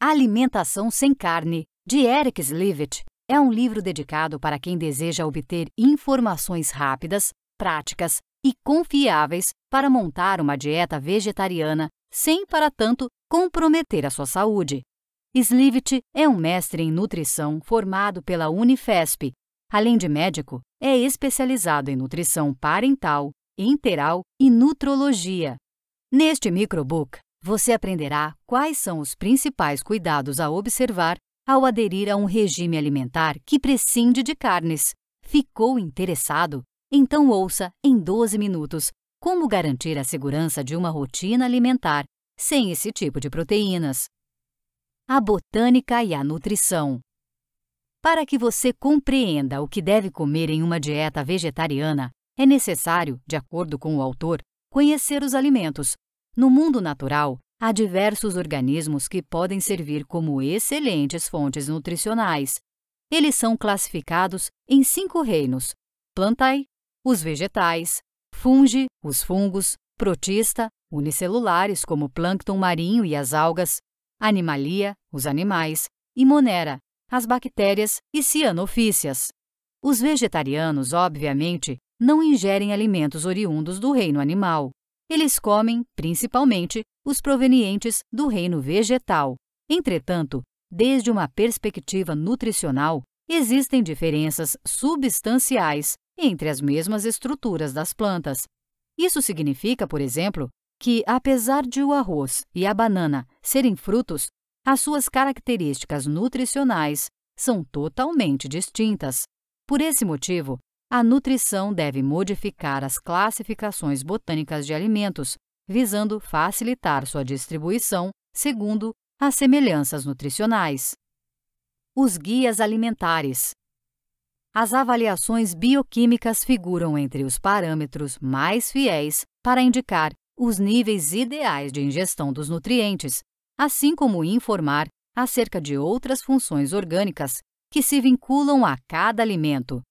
Alimentação sem carne, de Eric Slivet, é um livro dedicado para quem deseja obter informações rápidas, práticas e confiáveis para montar uma dieta vegetariana sem, para tanto, comprometer a sua saúde. Slivet é um mestre em nutrição formado pela Unifesp. Além de médico, é especializado em nutrição parental, enteral e nutrologia. Neste microbook, você aprenderá quais são os principais cuidados a observar ao aderir a um regime alimentar que prescinde de carnes. Ficou interessado? Então ouça, em 12 minutos, como garantir a segurança de uma rotina alimentar sem esse tipo de proteínas. A botânica e a nutrição. Para que você compreenda o que deve comer em uma dieta vegetariana, é necessário, de acordo com o autor, conhecer os alimentos, no mundo natural, há diversos organismos que podem servir como excelentes fontes nutricionais. Eles são classificados em cinco reinos: plantae, os vegetais, fungi, os fungos, protista, unicelulares como plâncton marinho e as algas, animalia, os animais, e monera, as bactérias e cianofícias. Os vegetarianos, obviamente, não ingerem alimentos oriundos do reino animal. Eles comem, principalmente, os provenientes do reino vegetal. Entretanto, desde uma perspectiva nutricional, existem diferenças substanciais entre as mesmas estruturas das plantas. Isso significa, por exemplo, que, apesar de o arroz e a banana serem frutos, as suas características nutricionais são totalmente distintas. Por esse motivo, a nutrição deve modificar as classificações botânicas de alimentos, visando facilitar sua distribuição segundo as semelhanças nutricionais. Os guias alimentares. As avaliações bioquímicas figuram entre os parâmetros mais fiéis para indicar os níveis ideais de ingestão dos nutrientes, assim como informar acerca de outras funções orgânicas que se vinculam a cada alimento,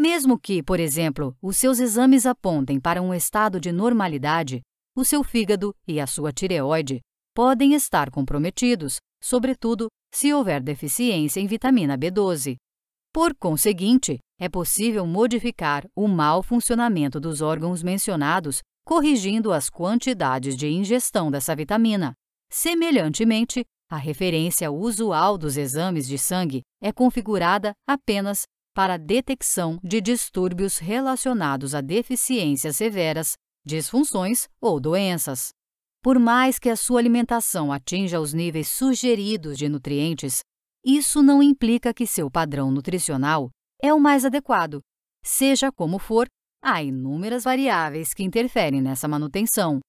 mesmo que, por exemplo, os seus exames apontem para um estado de normalidade, o seu fígado e a sua tireoide podem estar comprometidos, sobretudo se houver deficiência em vitamina B12. Por conseguinte, é possível modificar o mau funcionamento dos órgãos mencionados corrigindo as quantidades de ingestão dessa vitamina. Semelhantemente, a referência usual dos exames de sangue é configurada apenas para a detecção de distúrbios relacionados a deficiências severas, disfunções ou doenças. Por mais que a sua alimentação atinja os níveis sugeridos de nutrientes, isso não implica que seu padrão nutricional é o mais adequado. Seja como for, há inúmeras variáveis que interferem nessa manutenção.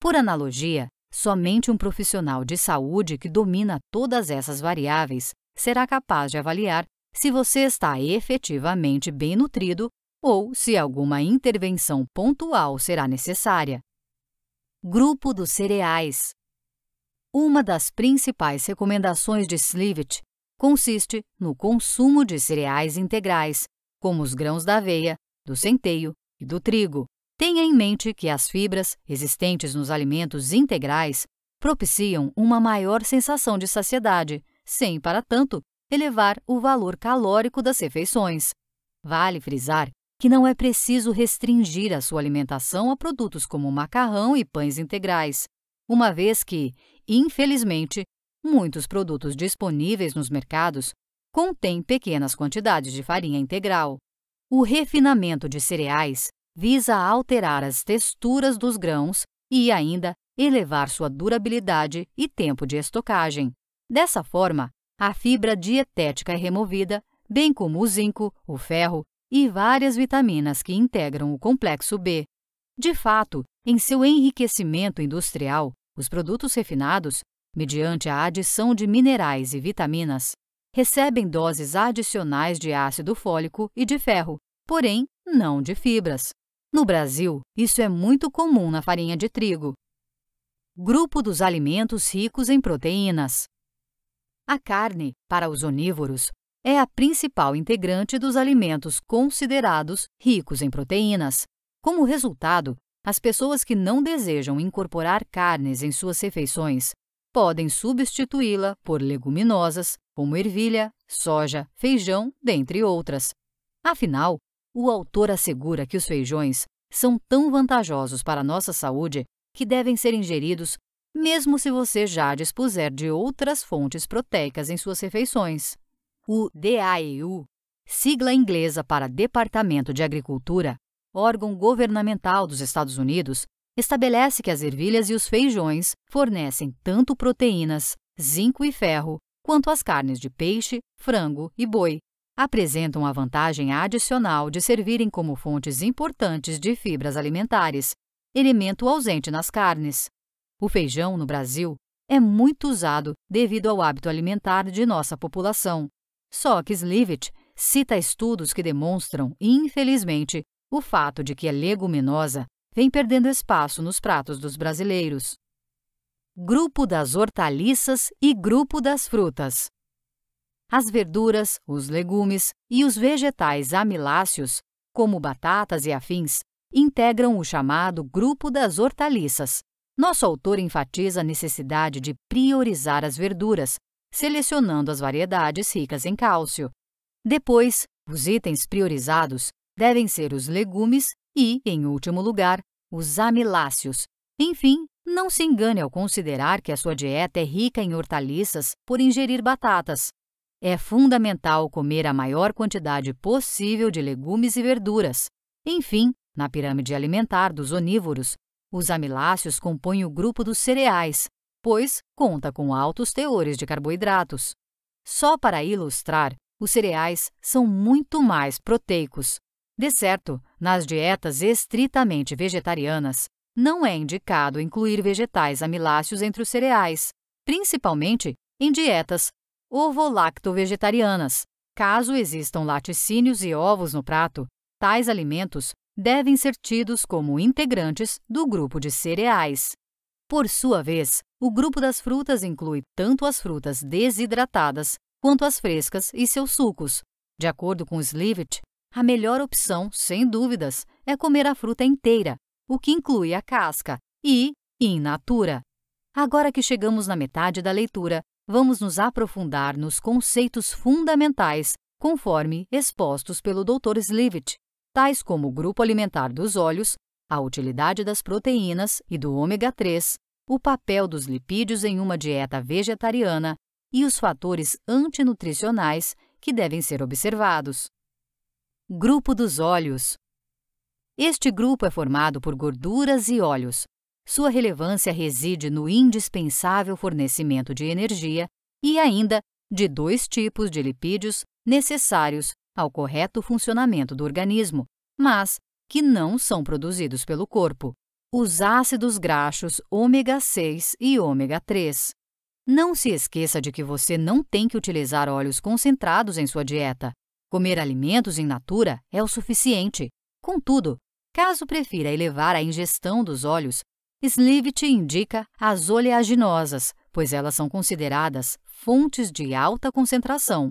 Por analogia, somente um profissional de saúde que domina todas essas variáveis será capaz de avaliar se você está efetivamente bem nutrido ou se alguma intervenção pontual será necessária. Grupo dos cereais. Uma das principais recomendações de Slivet consiste no consumo de cereais integrais, como os grãos da aveia, do centeio e do trigo. Tenha em mente que as fibras existentes nos alimentos integrais propiciam uma maior sensação de saciedade, sem, para tanto, elevar o valor calórico das refeições. Vale frisar que não é preciso restringir a sua alimentação a produtos como macarrão e pães integrais, uma vez que, infelizmente, muitos produtos disponíveis nos mercados contêm pequenas quantidades de farinha integral. O refinamento de cereais visa alterar as texturas dos grãos e ainda elevar sua durabilidade e tempo de estocagem. Dessa forma, a fibra dietética é removida, bem como o zinco, o ferro e várias vitaminas que integram o complexo B. De fato, em seu enriquecimento industrial, os produtos refinados, mediante a adição de minerais e vitaminas, recebem doses adicionais de ácido fólico e de ferro, porém não de fibras. No Brasil, isso é muito comum na farinha de trigo. Grupo dos alimentos ricos em proteínas. A carne, para os onívoros, é a principal integrante dos alimentos considerados ricos em proteínas. Como resultado, as pessoas que não desejam incorporar carnes em suas refeições podem substituí-la por leguminosas, como ervilha, soja, feijão, dentre outras. Afinal, o autor assegura que os feijões são tão vantajosos para a nossa saúde que devem ser ingeridos mesmo se você já dispuser de outras fontes proteicas em suas refeições. O DAEU, sigla inglesa para Departamento de Agricultura, órgão governamental dos Estados Unidos, estabelece que as ervilhas e os feijões fornecem tanto proteínas, zinco e ferro, quanto as carnes de peixe, frango e boi, apresentam a vantagem adicional de servirem como fontes importantes de fibras alimentares, elemento ausente nas carnes. O feijão, no Brasil, é muito usado devido ao hábito alimentar de nossa população. Só que Slivet cita estudos que demonstram, infelizmente, o fato de que a leguminosa vem perdendo espaço nos pratos dos brasileiros. Grupo das hortaliças e grupo das frutas. As verduras, os legumes e os vegetais amiláceos, como batatas e afins, integram o chamado grupo das hortaliças, nosso autor enfatiza a necessidade de priorizar as verduras, selecionando as variedades ricas em cálcio. Depois, os itens priorizados devem ser os legumes e, em último lugar, os amiláceos. Enfim, não se engane ao considerar que a sua dieta é rica em hortaliças por ingerir batatas. É fundamental comer a maior quantidade possível de legumes e verduras. Enfim, na pirâmide alimentar dos onívoros, os amiláceos compõem o grupo dos cereais, pois conta com altos teores de carboidratos. Só para ilustrar, os cereais são muito mais proteicos. De certo, nas dietas estritamente vegetarianas, não é indicado incluir vegetais amiláceos entre os cereais, principalmente em dietas ovo-lacto-vegetarianas. Caso existam laticínios e ovos no prato, tais alimentos devem ser tidos como integrantes do grupo de cereais. Por sua vez, o grupo das frutas inclui tanto as frutas desidratadas quanto as frescas e seus sucos. De acordo com Slivet, a melhor opção, sem dúvidas, é comer a fruta inteira, o que inclui a casca, e in natura. Agora que chegamos na metade da leitura, vamos nos aprofundar nos conceitos fundamentais conforme expostos pelo Dr. Slivet tais como o grupo alimentar dos óleos, a utilidade das proteínas e do ômega 3, o papel dos lipídios em uma dieta vegetariana e os fatores antinutricionais que devem ser observados. Grupo dos óleos. Este grupo é formado por gorduras e óleos. Sua relevância reside no indispensável fornecimento de energia e ainda de dois tipos de lipídios necessários ao correto funcionamento do organismo, mas que não são produzidos pelo corpo. Os ácidos graxos ômega 6 e ômega 3. Não se esqueça de que você não tem que utilizar óleos concentrados em sua dieta. Comer alimentos em natura é o suficiente. Contudo, caso prefira elevar a ingestão dos óleos, Slivit indica as oleaginosas, pois elas são consideradas fontes de alta concentração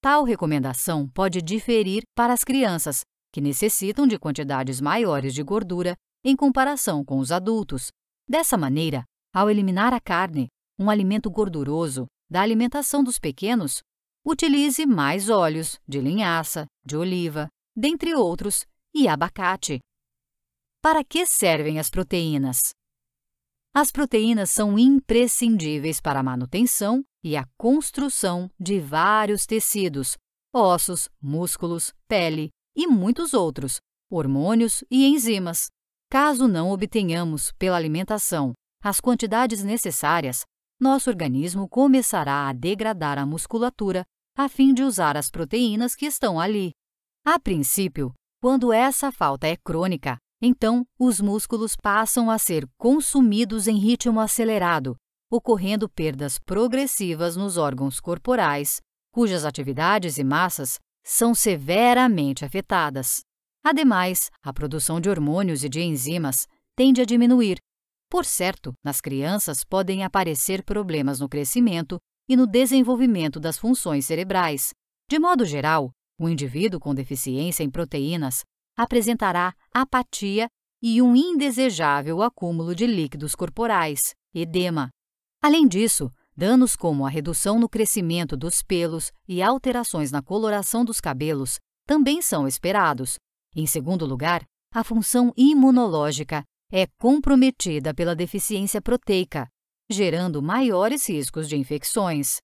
Tal recomendação pode diferir para as crianças, que necessitam de quantidades maiores de gordura em comparação com os adultos. Dessa maneira, ao eliminar a carne, um alimento gorduroso, da alimentação dos pequenos, utilize mais óleos de linhaça, de oliva, dentre outros, e abacate. Para que servem as proteínas? As proteínas são imprescindíveis para a manutenção e a construção de vários tecidos, ossos, músculos, pele e muitos outros, hormônios e enzimas. Caso não obtenhamos pela alimentação as quantidades necessárias, nosso organismo começará a degradar a musculatura a fim de usar as proteínas que estão ali. A princípio, quando essa falta é crônica, então, os músculos passam a ser consumidos em ritmo acelerado, ocorrendo perdas progressivas nos órgãos corporais, cujas atividades e massas são severamente afetadas. Ademais, a produção de hormônios e de enzimas tende a diminuir. Por certo, nas crianças podem aparecer problemas no crescimento e no desenvolvimento das funções cerebrais. De modo geral, o indivíduo com deficiência em proteínas apresentará apatia e um indesejável acúmulo de líquidos corporais, edema. Além disso, danos como a redução no crescimento dos pelos e alterações na coloração dos cabelos também são esperados. Em segundo lugar, a função imunológica é comprometida pela deficiência proteica, gerando maiores riscos de infecções.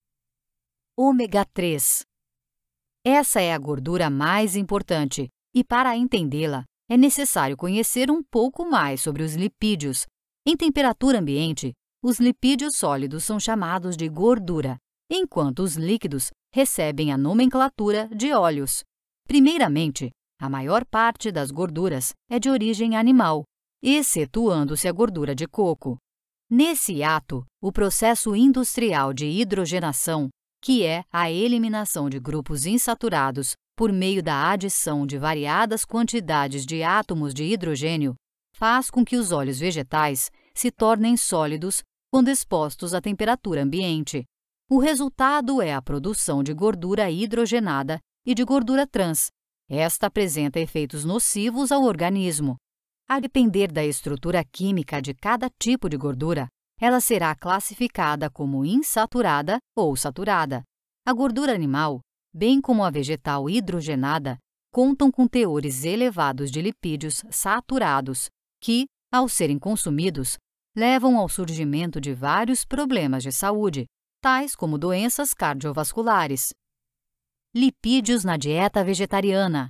Ômega 3 Essa é a gordura mais importante e para entendê-la, é necessário conhecer um pouco mais sobre os lipídios. Em temperatura ambiente, os lipídios sólidos são chamados de gordura, enquanto os líquidos recebem a nomenclatura de óleos. Primeiramente, a maior parte das gorduras é de origem animal, excetuando-se a gordura de coco. Nesse ato, o processo industrial de hidrogenação, que é a eliminação de grupos insaturados por meio da adição de variadas quantidades de átomos de hidrogênio, faz com que os óleos vegetais se tornem sólidos quando expostos à temperatura ambiente. O resultado é a produção de gordura hidrogenada e de gordura trans. Esta apresenta efeitos nocivos ao organismo. A depender da estrutura química de cada tipo de gordura, ela será classificada como insaturada ou saturada. A gordura animal bem como a vegetal hidrogenada, contam com teores elevados de lipídios saturados, que, ao serem consumidos, levam ao surgimento de vários problemas de saúde, tais como doenças cardiovasculares. Lipídios na dieta vegetariana.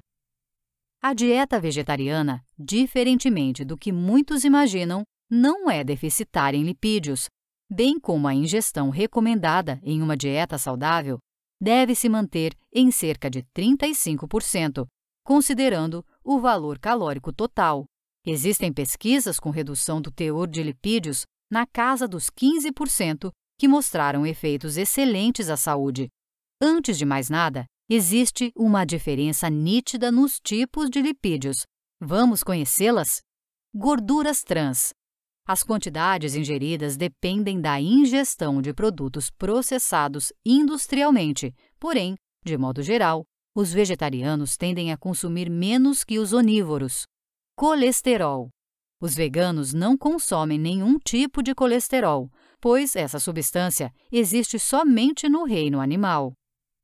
A dieta vegetariana, diferentemente do que muitos imaginam, não é deficitária em lipídios, bem como a ingestão recomendada em uma dieta saudável deve se manter em cerca de 35%, considerando o valor calórico total. Existem pesquisas com redução do teor de lipídios na casa dos 15% que mostraram efeitos excelentes à saúde. Antes de mais nada, existe uma diferença nítida nos tipos de lipídios. Vamos conhecê-las? Gorduras trans as quantidades ingeridas dependem da ingestão de produtos processados industrialmente, porém, de modo geral, os vegetarianos tendem a consumir menos que os onívoros. Colesterol. Os veganos não consomem nenhum tipo de colesterol, pois essa substância existe somente no reino animal.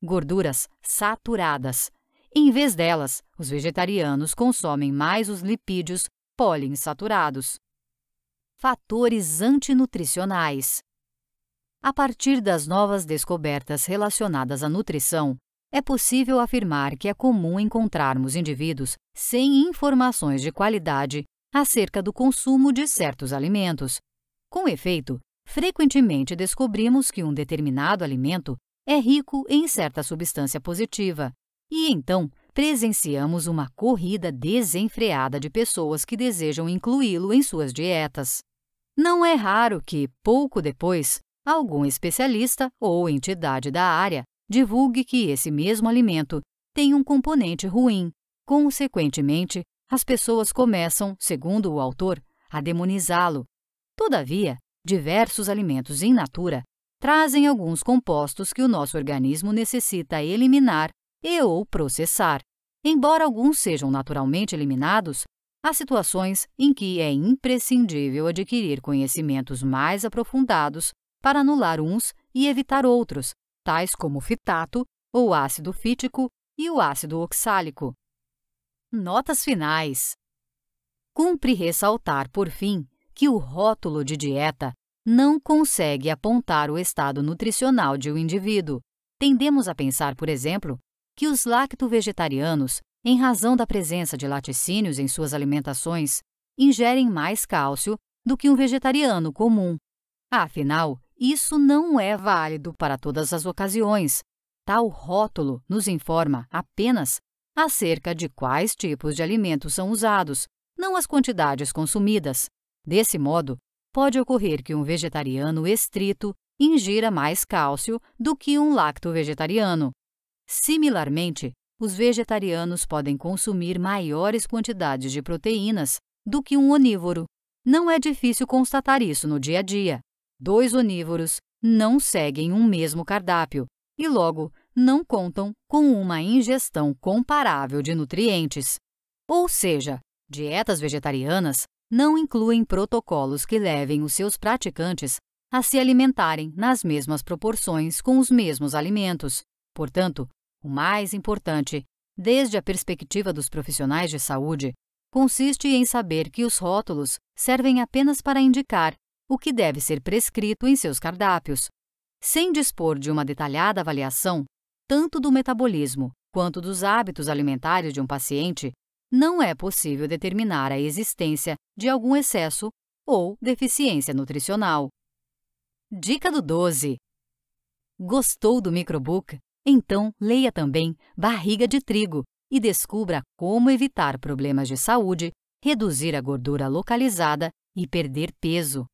Gorduras saturadas. Em vez delas, os vegetarianos consomem mais os lipídios poliinsaturados fatores antinutricionais. A partir das novas descobertas relacionadas à nutrição, é possível afirmar que é comum encontrarmos indivíduos sem informações de qualidade acerca do consumo de certos alimentos. Com efeito, frequentemente descobrimos que um determinado alimento é rico em certa substância positiva, e então presenciamos uma corrida desenfreada de pessoas que desejam incluí-lo em suas dietas. Não é raro que, pouco depois, algum especialista ou entidade da área divulgue que esse mesmo alimento tem um componente ruim. Consequentemente, as pessoas começam, segundo o autor, a demonizá-lo. Todavia, diversos alimentos in natura trazem alguns compostos que o nosso organismo necessita eliminar e ou processar. Embora alguns sejam naturalmente eliminados, Há situações em que é imprescindível adquirir conhecimentos mais aprofundados para anular uns e evitar outros, tais como o fitato, o ácido fítico e o ácido oxálico. Notas finais. Cumpre ressaltar, por fim, que o rótulo de dieta não consegue apontar o estado nutricional de um indivíduo. Tendemos a pensar, por exemplo, que os lacto-vegetarianos em razão da presença de laticínios em suas alimentações, ingerem mais cálcio do que um vegetariano comum. Afinal, isso não é válido para todas as ocasiões. Tal rótulo nos informa apenas acerca de quais tipos de alimentos são usados, não as quantidades consumidas. Desse modo, pode ocorrer que um vegetariano estrito ingira mais cálcio do que um lacto-vegetariano. Similarmente, os vegetarianos podem consumir maiores quantidades de proteínas do que um onívoro. Não é difícil constatar isso no dia a dia. Dois onívoros não seguem um mesmo cardápio e, logo, não contam com uma ingestão comparável de nutrientes. Ou seja, dietas vegetarianas não incluem protocolos que levem os seus praticantes a se alimentarem nas mesmas proporções com os mesmos alimentos. Portanto, o mais importante, desde a perspectiva dos profissionais de saúde, consiste em saber que os rótulos servem apenas para indicar o que deve ser prescrito em seus cardápios, sem dispor de uma detalhada avaliação tanto do metabolismo quanto dos hábitos alimentares de um paciente, não é possível determinar a existência de algum excesso ou deficiência nutricional. Dica do 12. Gostou do microbook? Então, leia também Barriga de Trigo e descubra como evitar problemas de saúde, reduzir a gordura localizada e perder peso.